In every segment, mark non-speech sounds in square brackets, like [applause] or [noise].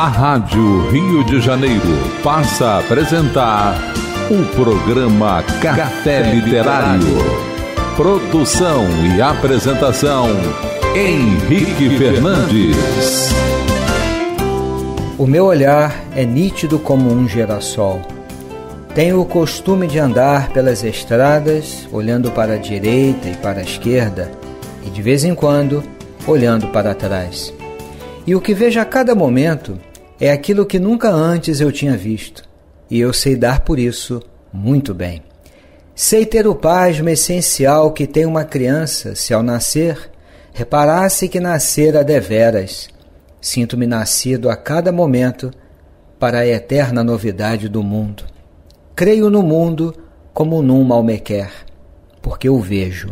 A Rádio Rio de Janeiro passa a apresentar o programa Café Literário. Produção e apresentação Henrique Fernandes. O meu olhar é nítido como um girassol. Tenho o costume de andar pelas estradas, olhando para a direita e para a esquerda, e de vez em quando, olhando para trás. E o que vejo a cada momento é aquilo que nunca antes eu tinha visto, e eu sei dar por isso muito bem. Sei ter o pasmo essencial que tem uma criança se ao nascer reparasse que nascera deveras. Sinto-me nascido a cada momento para a eterna novidade do mundo. Creio no mundo como num malmequer, porque o vejo.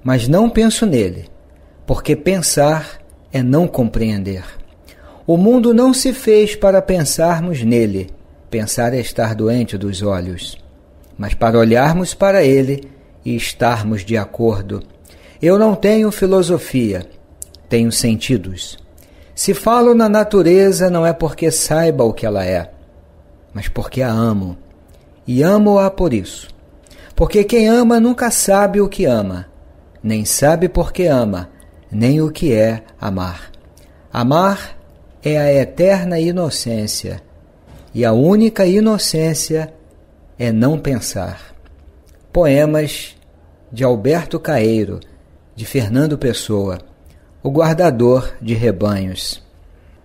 Mas não penso nele, porque pensar é não compreender. O mundo não se fez para pensarmos nele, pensar é estar doente dos olhos, mas para olharmos para ele e estarmos de acordo. Eu não tenho filosofia, tenho sentidos. Se falo na natureza, não é porque saiba o que ela é, mas porque a amo. E amo-a por isso. Porque quem ama nunca sabe o que ama, nem sabe por que ama, nem o que é amar. Amar é a eterna inocência, e a única inocência é não pensar. Poemas de Alberto Caeiro, de Fernando Pessoa, o guardador de rebanhos.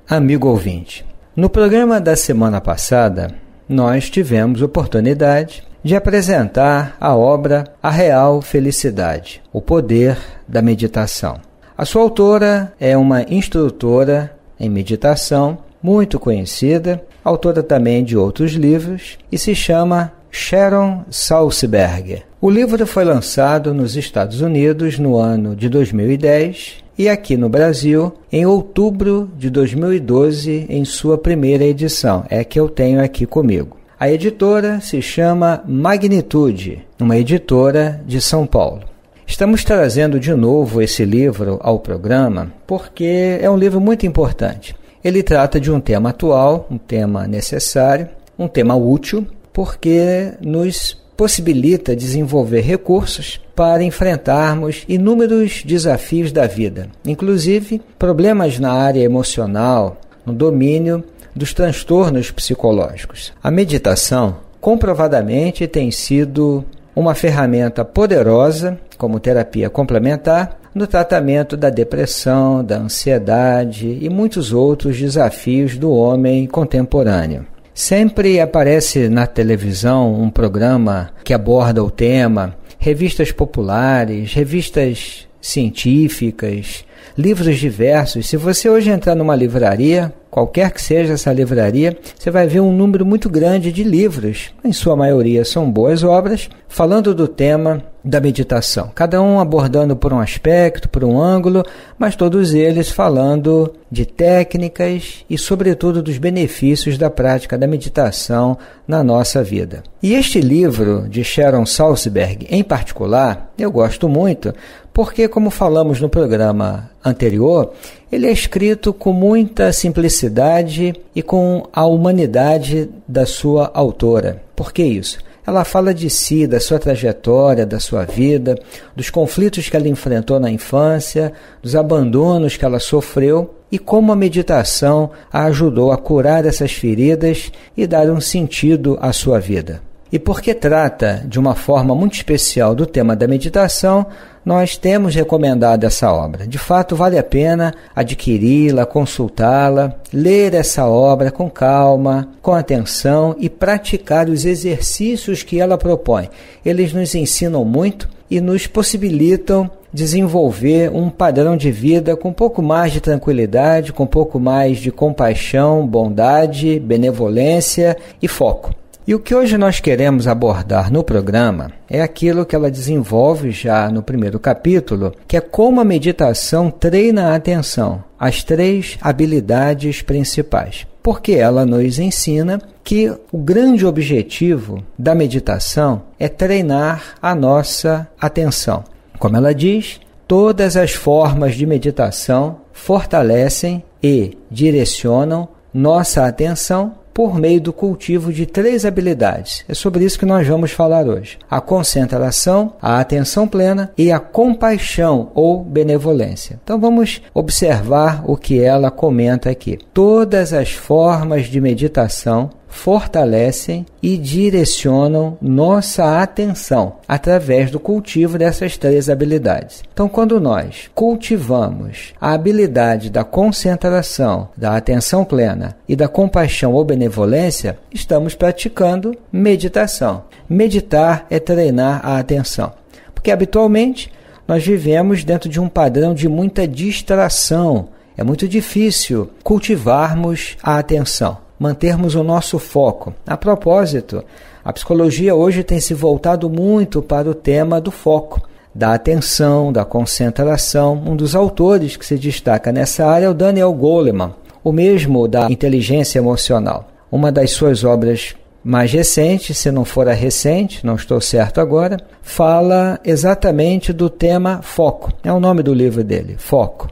Amigo ouvinte, no programa da semana passada, nós tivemos oportunidade de apresentar a obra A Real Felicidade O Poder da Meditação. A sua autora é uma instrutora em meditação, muito conhecida, autora também de outros livros, e se chama Sharon Salzberg. O livro foi lançado nos Estados Unidos no ano de 2010 e aqui no Brasil em outubro de 2012 em sua primeira edição, é que eu tenho aqui comigo. A editora se chama Magnitude, uma editora de São Paulo. Estamos trazendo de novo esse livro ao programa porque é um livro muito importante. Ele trata de um tema atual, um tema necessário, um tema útil, porque nos possibilita desenvolver recursos para enfrentarmos inúmeros desafios da vida, inclusive problemas na área emocional, no domínio dos transtornos psicológicos. A meditação comprovadamente tem sido uma ferramenta poderosa como terapia complementar no tratamento da depressão, da ansiedade e muitos outros desafios do homem contemporâneo. Sempre aparece na televisão um programa que aborda o tema, revistas populares, revistas científicas, livros diversos. Se você hoje entrar numa livraria, qualquer que seja essa livraria, você vai ver um número muito grande de livros. Em sua maioria são boas obras, falando do tema da meditação. Cada um abordando por um aspecto, por um ângulo, mas todos eles falando de técnicas e, sobretudo, dos benefícios da prática da meditação na nossa vida. E este livro de Sharon Salzberg, em particular, eu gosto muito, porque, como falamos no programa anterior, ele é escrito com muita simplicidade e com a humanidade da sua autora. Por que isso? Ela fala de si, da sua trajetória, da sua vida, dos conflitos que ela enfrentou na infância, dos abandonos que ela sofreu e como a meditação a ajudou a curar essas feridas e dar um sentido à sua vida. E porque trata de uma forma muito especial do tema da meditação, nós temos recomendado essa obra. De fato, vale a pena adquiri-la, consultá-la, ler essa obra com calma, com atenção e praticar os exercícios que ela propõe. Eles nos ensinam muito e nos possibilitam desenvolver um padrão de vida com um pouco mais de tranquilidade, com um pouco mais de compaixão, bondade, benevolência e foco. E o que hoje nós queremos abordar no programa é aquilo que ela desenvolve já no primeiro capítulo, que é como a meditação treina a atenção, as três habilidades principais. Porque ela nos ensina que o grande objetivo da meditação é treinar a nossa atenção. Como ela diz, todas as formas de meditação fortalecem e direcionam nossa atenção por meio do cultivo de três habilidades. É sobre isso que nós vamos falar hoje: a concentração, a atenção plena e a compaixão ou benevolência. Então vamos observar o que ela comenta aqui. Todas as formas de meditação fortalecem e direcionam nossa atenção através do cultivo dessas três habilidades. Então, quando nós cultivamos a habilidade da concentração, da atenção plena e da compaixão ou benevolência, estamos praticando meditação. Meditar é treinar a atenção, porque habitualmente nós vivemos dentro de um padrão de muita distração. É muito difícil cultivarmos a atenção mantermos o nosso foco. A propósito, a psicologia hoje tem se voltado muito para o tema do foco, da atenção, da concentração. Um dos autores que se destaca nessa área é o Daniel Goleman, o mesmo da inteligência emocional. Uma das suas obras mais recentes, se não for a recente, não estou certo agora, fala exatamente do tema foco. É o nome do livro dele, Foco.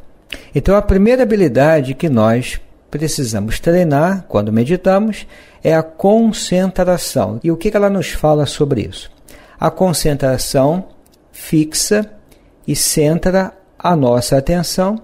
Então, a primeira habilidade que nós precisamos treinar quando meditamos é a concentração. E o que ela nos fala sobre isso? A concentração fixa e centra a nossa atenção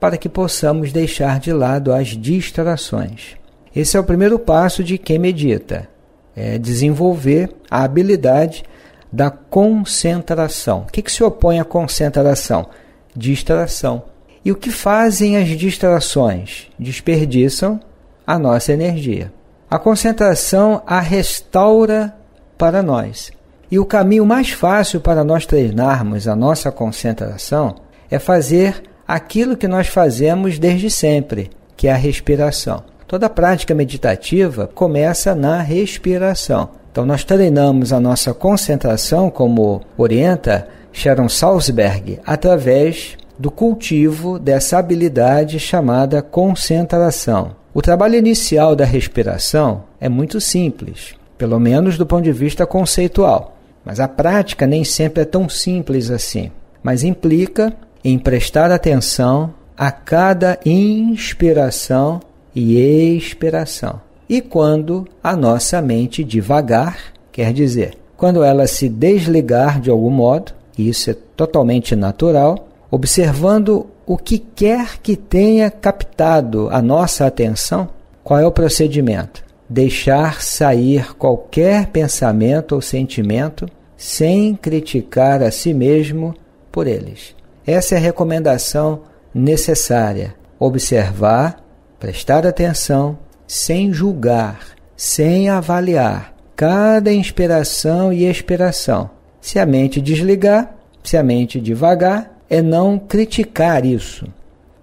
para que possamos deixar de lado as distrações. Esse é o primeiro passo de quem medita, é desenvolver a habilidade da concentração. O que, que se opõe à concentração? Distração. E o que fazem as distrações? Desperdiçam a nossa energia. A concentração a restaura para nós. E o caminho mais fácil para nós treinarmos a nossa concentração é fazer aquilo que nós fazemos desde sempre, que é a respiração. Toda prática meditativa começa na respiração. Então, nós treinamos a nossa concentração, como orienta Sharon Salzberg, através do cultivo dessa habilidade chamada concentração. O trabalho inicial da respiração é muito simples, pelo menos do ponto de vista conceitual, mas a prática nem sempre é tão simples assim, mas implica em prestar atenção a cada inspiração e expiração. E quando a nossa mente divagar, quer dizer, quando ela se desligar de algum modo, e isso é totalmente natural, observando o que quer que tenha captado a nossa atenção, qual é o procedimento? Deixar sair qualquer pensamento ou sentimento sem criticar a si mesmo por eles. Essa é a recomendação necessária. Observar, prestar atenção, sem julgar, sem avaliar cada inspiração e expiração. Se a mente desligar, se a mente devagar, é não criticar isso,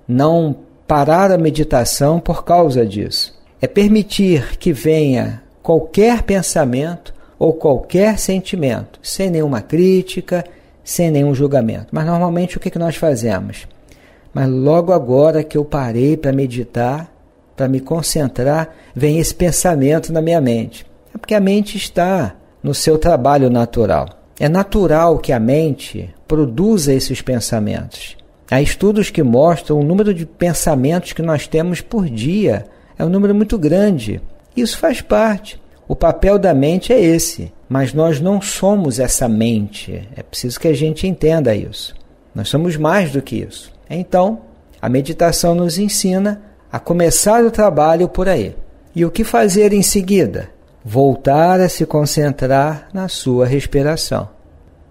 não parar a meditação por causa disso. É permitir que venha qualquer pensamento ou qualquer sentimento, sem nenhuma crítica, sem nenhum julgamento. Mas normalmente o que, que nós fazemos? Mas logo agora que eu parei para meditar, para me concentrar, vem esse pensamento na minha mente. É porque a mente está no seu trabalho natural. É natural que a mente produza esses pensamentos. Há estudos que mostram o número de pensamentos que nós temos por dia. É um número muito grande. Isso faz parte. O papel da mente é esse, mas nós não somos essa mente. É preciso que a gente entenda isso. Nós somos mais do que isso. Então, a meditação nos ensina a começar o trabalho por aí. E o que fazer em seguida? voltar a se concentrar na sua respiração.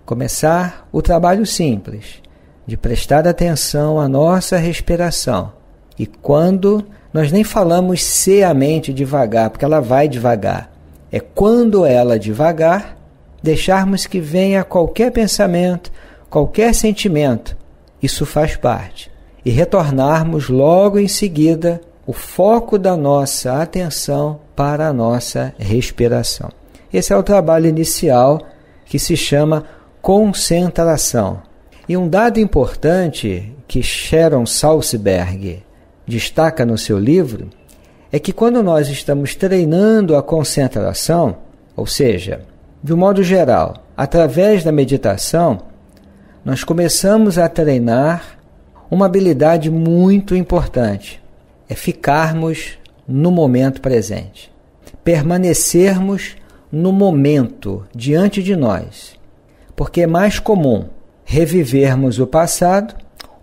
Começar o trabalho simples de prestar atenção à nossa respiração. E quando nós nem falamos se a mente devagar, porque ela vai devagar. É quando ela devagar, deixarmos que venha qualquer pensamento, qualquer sentimento. Isso faz parte. E retornarmos logo em seguida o foco da nossa atenção para a nossa respiração. Esse é o trabalho inicial que se chama concentração. E um dado importante que Sharon Salzberg destaca no seu livro é que quando nós estamos treinando a concentração, ou seja, de um modo geral, através da meditação, nós começamos a treinar uma habilidade muito importante, é ficarmos no momento presente, permanecermos no momento diante de nós, porque é mais comum revivermos o passado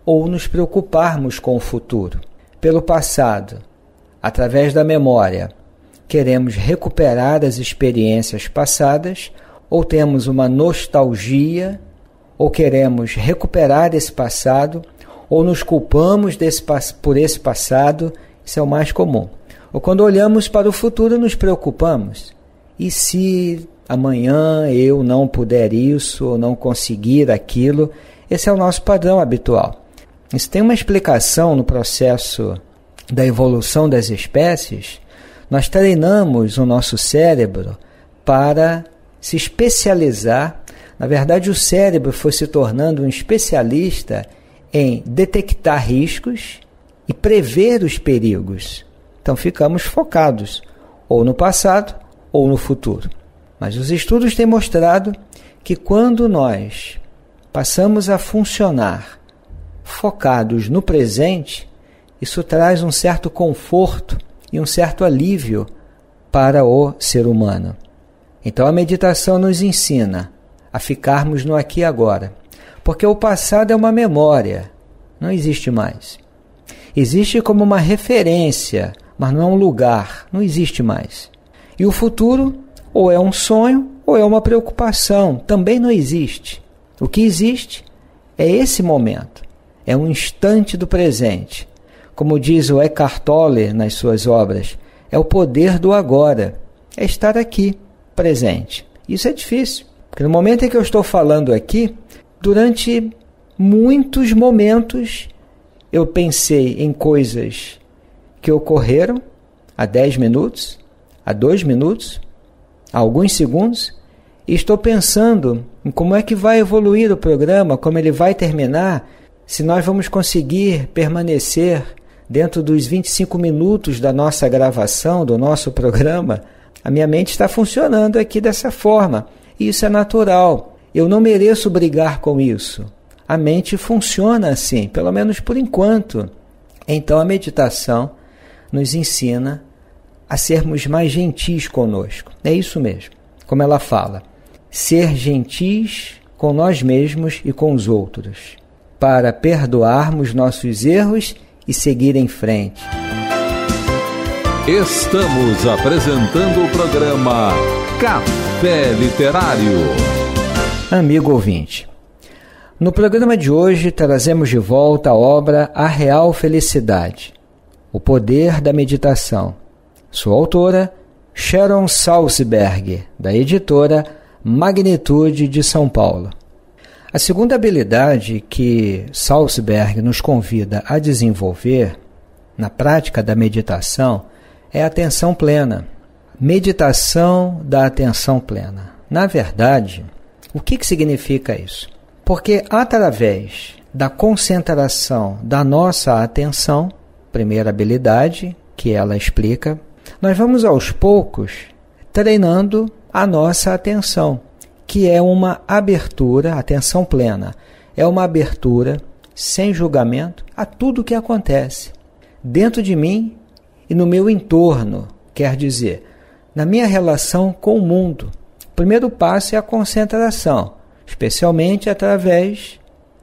ou nos preocuparmos com o futuro. Pelo passado, através da memória, queremos recuperar as experiências passadas ou temos uma nostalgia ou queremos recuperar esse passado ou nos culpamos desse, por esse passado, isso é o mais comum. Ou quando olhamos para o futuro, nos preocupamos. E se amanhã eu não puder isso ou não conseguir aquilo? Esse é o nosso padrão habitual. Isso tem uma explicação no processo da evolução das espécies. Nós treinamos o nosso cérebro para se especializar. Na verdade, o cérebro foi se tornando um especialista em detectar riscos e prever os perigos. Então ficamos focados ou no passado ou no futuro. Mas os estudos têm mostrado que quando nós passamos a funcionar focados no presente, isso traz um certo conforto e um certo alívio para o ser humano. Então a meditação nos ensina a ficarmos no aqui e agora porque o passado é uma memória, não existe mais. Existe como uma referência, mas não é um lugar, não existe mais. E o futuro ou é um sonho ou é uma preocupação, também não existe. O que existe é esse momento, é um instante do presente. Como diz o Eckhart Tolle nas suas obras, é o poder do agora, é estar aqui, presente. Isso é difícil, porque no momento em que eu estou falando aqui, durante muitos momentos eu pensei em coisas que ocorreram há 10 minutos, há 2 minutos, há alguns segundos, e estou pensando em como é que vai evoluir o programa, como ele vai terminar, se nós vamos conseguir permanecer dentro dos 25 minutos da nossa gravação, do nosso programa. A minha mente está funcionando aqui dessa forma. E isso é natural. Eu não mereço brigar com isso. A mente funciona assim, pelo menos por enquanto. Então a meditação nos ensina a sermos mais gentis conosco. É isso mesmo, como ela fala. Ser gentis com nós mesmos e com os outros, para perdoarmos nossos erros e seguir em frente. Estamos apresentando o programa Café Literário amigo ouvinte. No programa de hoje trazemos de volta a obra A Real Felicidade, O Poder da Meditação. Sua autora, Sharon Salzberg, da editora Magnitude de São Paulo. A segunda habilidade que Salzberg nos convida a desenvolver na prática da meditação é a atenção plena. Meditação da atenção plena. Na verdade, o que, que significa isso? Porque através da concentração da nossa atenção, primeira habilidade que ela explica, nós vamos aos poucos treinando a nossa atenção, que é uma abertura, atenção plena, é uma abertura sem julgamento a tudo o que acontece dentro de mim e no meu entorno, quer dizer, na minha relação com o mundo primeiro passo é a concentração, especialmente através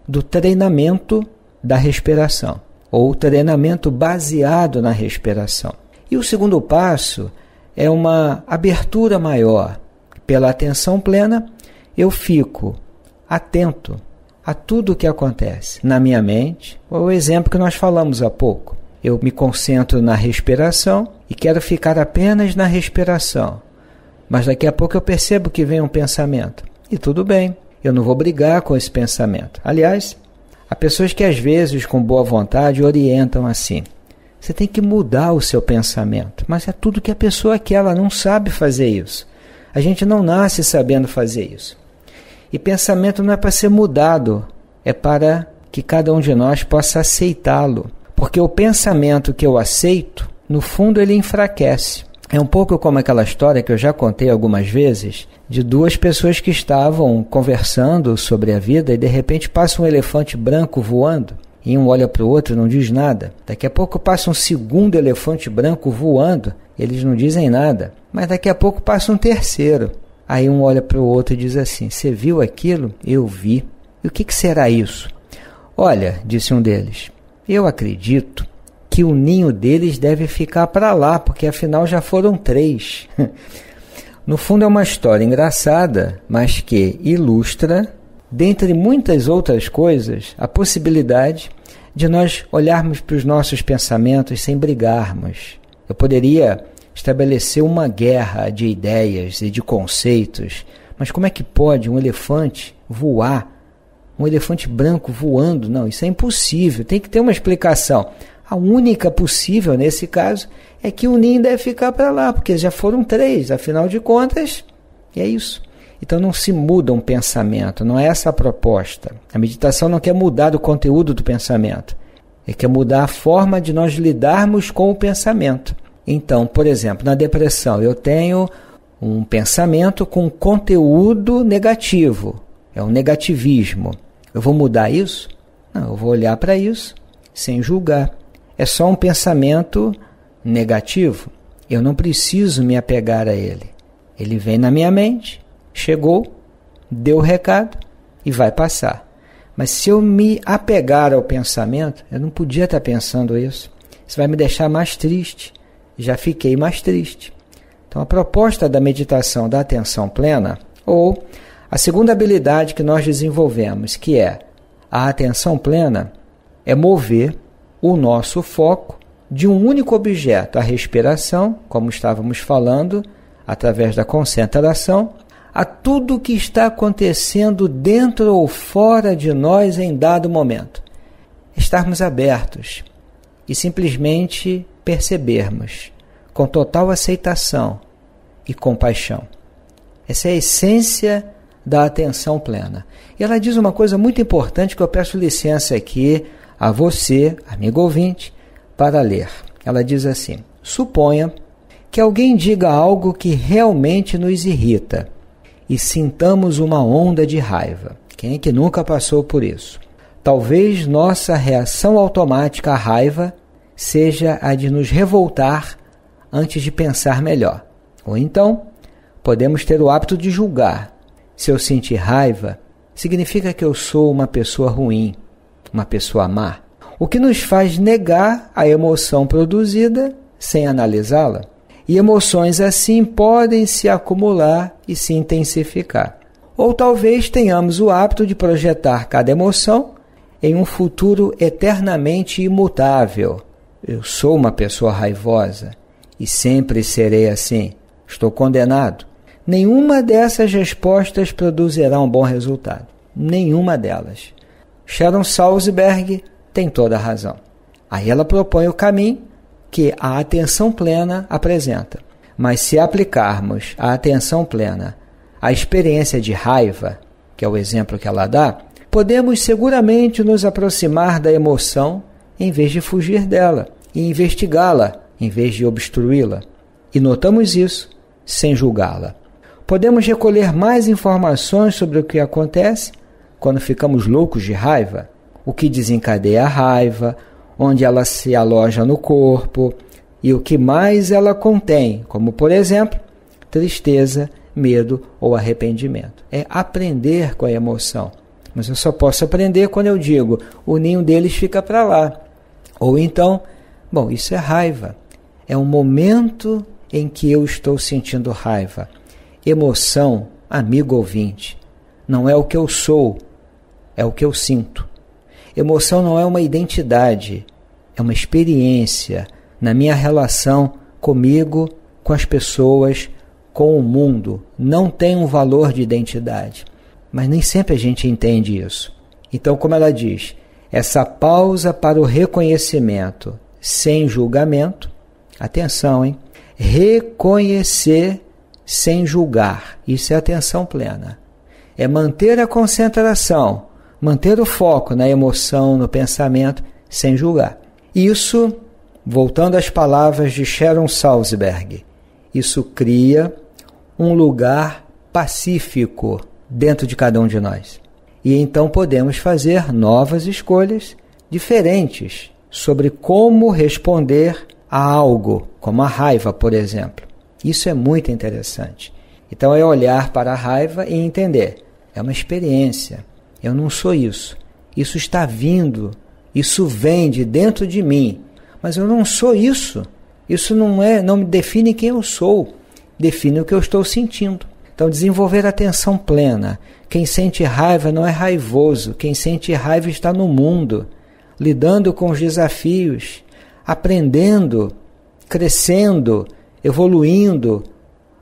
do treinamento da respiração, ou treinamento baseado na respiração. E o segundo passo é uma abertura maior. Pela atenção plena, eu fico atento a tudo o que acontece na minha mente, o exemplo que nós falamos há pouco. Eu me concentro na respiração e quero ficar apenas na respiração. Mas daqui a pouco eu percebo que vem um pensamento. E tudo bem, eu não vou brigar com esse pensamento. Aliás, há pessoas que às vezes, com boa vontade, orientam assim. Você tem que mudar o seu pensamento. Mas é tudo que a pessoa quer, ela não sabe fazer isso. A gente não nasce sabendo fazer isso. E pensamento não é para ser mudado, é para que cada um de nós possa aceitá-lo. Porque o pensamento que eu aceito, no fundo, ele enfraquece. É um pouco como aquela história que eu já contei algumas vezes de duas pessoas que estavam conversando sobre a vida e de repente passa um elefante branco voando e um olha para o outro e não diz nada. Daqui a pouco passa um segundo elefante branco voando, eles não dizem nada. Mas daqui a pouco passa um terceiro. Aí um olha para o outro e diz assim: Você viu aquilo? Eu vi. E o que, que será isso? Olha, disse um deles, eu acredito que o ninho deles deve ficar para lá, porque afinal já foram três. [laughs] no fundo, é uma história engraçada, mas que ilustra, dentre muitas outras coisas, a possibilidade de nós olharmos para os nossos pensamentos sem brigarmos. Eu poderia estabelecer uma guerra de ideias e de conceitos, mas como é que pode um elefante voar? Um elefante branco voando? Não, isso é impossível, tem que ter uma explicação. A única possível nesse caso é que o Ninho deve ficar para lá, porque já foram três, afinal de contas, e é isso. Então não se muda um pensamento, não é essa a proposta. A meditação não quer mudar o conteúdo do pensamento, é quer mudar a forma de nós lidarmos com o pensamento. Então, por exemplo, na depressão, eu tenho um pensamento com conteúdo negativo, é um negativismo. Eu vou mudar isso? Não, eu vou olhar para isso sem julgar é só um pensamento negativo. Eu não preciso me apegar a ele. Ele vem na minha mente, chegou, deu o recado e vai passar. Mas se eu me apegar ao pensamento, eu não podia estar pensando isso. Isso vai me deixar mais triste. Já fiquei mais triste. Então, a proposta da meditação da atenção plena, ou a segunda habilidade que nós desenvolvemos, que é a atenção plena, é mover o nosso foco de um único objeto, a respiração, como estávamos falando, através da concentração, a tudo que está acontecendo dentro ou fora de nós em dado momento. Estarmos abertos e simplesmente percebermos com total aceitação e compaixão. Essa é a essência da atenção plena. E ela diz uma coisa muito importante que eu peço licença aqui a você, amigo ouvinte, para ler. Ela diz assim: Suponha que alguém diga algo que realmente nos irrita e sintamos uma onda de raiva. Quem é que nunca passou por isso? Talvez nossa reação automática à raiva seja a de nos revoltar antes de pensar melhor. Ou então, podemos ter o hábito de julgar. Se eu sentir raiva, significa que eu sou uma pessoa ruim uma pessoa má, o que nos faz negar a emoção produzida sem analisá-la. E emoções assim podem se acumular e se intensificar. Ou talvez tenhamos o hábito de projetar cada emoção em um futuro eternamente imutável. Eu sou uma pessoa raivosa e sempre serei assim. Estou condenado. Nenhuma dessas respostas produzirá um bom resultado. Nenhuma delas. Sharon Salzberg tem toda a razão. Aí ela propõe o caminho que a atenção plena apresenta. Mas se aplicarmos a atenção plena à experiência de raiva, que é o exemplo que ela dá, podemos seguramente nos aproximar da emoção em vez de fugir dela e investigá-la em vez de obstruí-la. E notamos isso sem julgá-la. Podemos recolher mais informações sobre o que acontece quando ficamos loucos de raiva, o que desencadeia a raiva, onde ela se aloja no corpo e o que mais ela contém, como por exemplo, tristeza, medo ou arrependimento. É aprender com a emoção. Mas eu só posso aprender quando eu digo o ninho deles fica para lá. Ou então, bom, isso é raiva. É um momento em que eu estou sentindo raiva. Emoção, amigo ouvinte, não é o que eu sou, é o que eu sinto. Emoção não é uma identidade, é uma experiência na minha relação comigo, com as pessoas, com o mundo. Não tem um valor de identidade. Mas nem sempre a gente entende isso. Então, como ela diz, essa pausa para o reconhecimento sem julgamento, atenção, hein? Reconhecer sem julgar, isso é atenção plena. É manter a concentração manter o foco na emoção, no pensamento, sem julgar. Isso, voltando às palavras de Sharon Salzberg, isso cria um lugar pacífico dentro de cada um de nós. E então podemos fazer novas escolhas diferentes sobre como responder a algo, como a raiva, por exemplo. Isso é muito interessante. Então é olhar para a raiva e entender. É uma experiência. Eu não sou isso. Isso está vindo, isso vem de dentro de mim, mas eu não sou isso. Isso não é, não me define quem eu sou. Define o que eu estou sentindo. Então, desenvolver atenção plena. Quem sente raiva não é raivoso. Quem sente raiva está no mundo, lidando com os desafios, aprendendo, crescendo, evoluindo,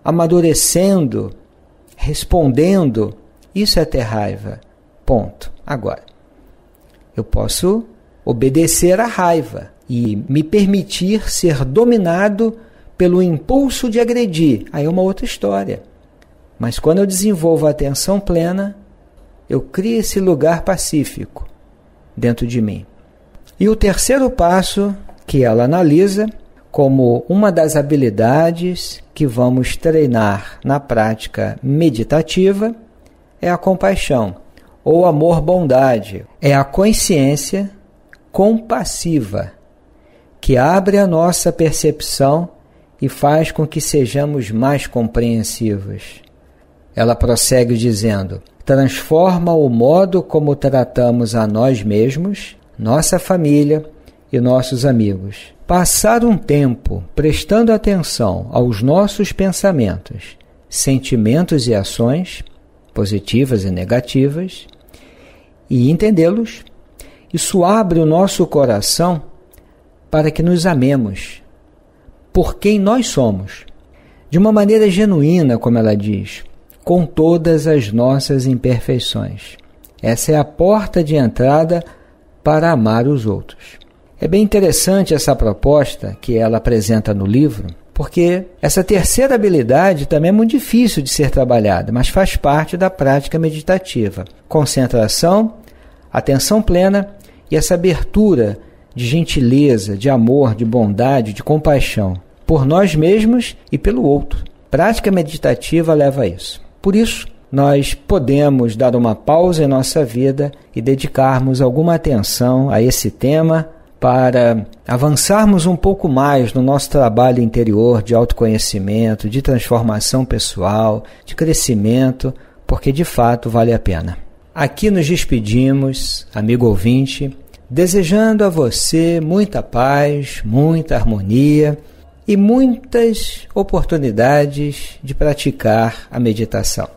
amadurecendo, respondendo. Isso é ter raiva. Ponto. Agora, eu posso obedecer à raiva e me permitir ser dominado pelo impulso de agredir. Aí é uma outra história. Mas quando eu desenvolvo a atenção plena, eu crio esse lugar pacífico dentro de mim. E o terceiro passo que ela analisa como uma das habilidades que vamos treinar na prática meditativa é a compaixão ou amor-bondade. É a consciência compassiva que abre a nossa percepção e faz com que sejamos mais compreensivos. Ela prossegue dizendo: transforma o modo como tratamos a nós mesmos, nossa família e nossos amigos. Passar um tempo prestando atenção aos nossos pensamentos, sentimentos e ações positivas e negativas, e entendê-los. Isso abre o nosso coração para que nos amemos por quem nós somos, de uma maneira genuína, como ela diz, com todas as nossas imperfeições. Essa é a porta de entrada para amar os outros. É bem interessante essa proposta que ela apresenta no livro, porque essa terceira habilidade também é muito difícil de ser trabalhada, mas faz parte da prática meditativa. Concentração, atenção plena e essa abertura de gentileza, de amor, de bondade, de compaixão por nós mesmos e pelo outro. Prática meditativa leva a isso. Por isso, nós podemos dar uma pausa em nossa vida e dedicarmos alguma atenção a esse tema para avançarmos um pouco mais no nosso trabalho interior de autoconhecimento, de transformação pessoal, de crescimento, porque de fato vale a pena. Aqui nos despedimos, amigo ouvinte, desejando a você muita paz, muita harmonia e muitas oportunidades de praticar a meditação.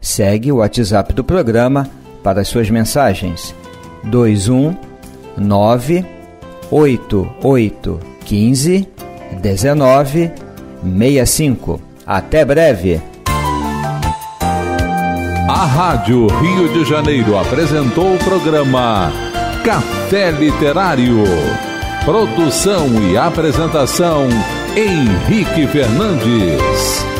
Segue o WhatsApp do programa para as suas mensagens. 219 88 15 19 65. Até breve. A Rádio Rio de Janeiro apresentou o programa Café Literário. Produção e apresentação Henrique Fernandes.